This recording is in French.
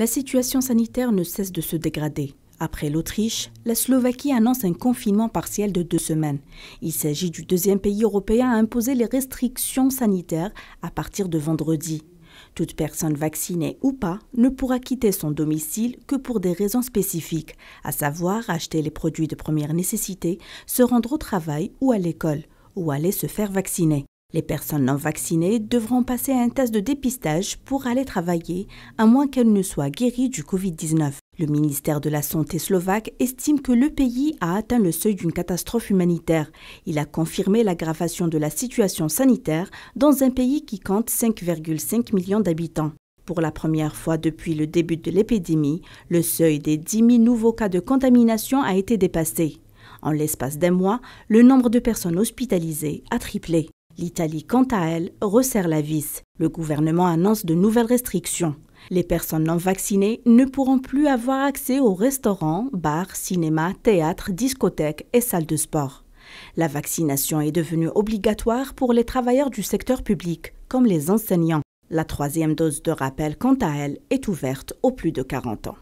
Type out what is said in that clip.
La situation sanitaire ne cesse de se dégrader. Après l'Autriche, la Slovaquie annonce un confinement partiel de deux semaines. Il s'agit du deuxième pays européen à imposer les restrictions sanitaires à partir de vendredi. Toute personne vaccinée ou pas ne pourra quitter son domicile que pour des raisons spécifiques, à savoir acheter les produits de première nécessité, se rendre au travail ou à l'école, ou aller se faire vacciner. Les personnes non vaccinées devront passer un test de dépistage pour aller travailler, à moins qu'elles ne soient guéries du Covid-19. Le ministère de la Santé slovaque estime que le pays a atteint le seuil d'une catastrophe humanitaire. Il a confirmé l'aggravation de la situation sanitaire dans un pays qui compte 5,5 millions d'habitants. Pour la première fois depuis le début de l'épidémie, le seuil des 10 000 nouveaux cas de contamination a été dépassé. En l'espace d'un mois, le nombre de personnes hospitalisées a triplé. L'Italie, quant à elle, resserre la vis. Le gouvernement annonce de nouvelles restrictions. Les personnes non vaccinées ne pourront plus avoir accès aux restaurants, bars, cinémas, théâtres, discothèques et salles de sport. La vaccination est devenue obligatoire pour les travailleurs du secteur public, comme les enseignants. La troisième dose de rappel, quant à elle, est ouverte aux plus de 40 ans.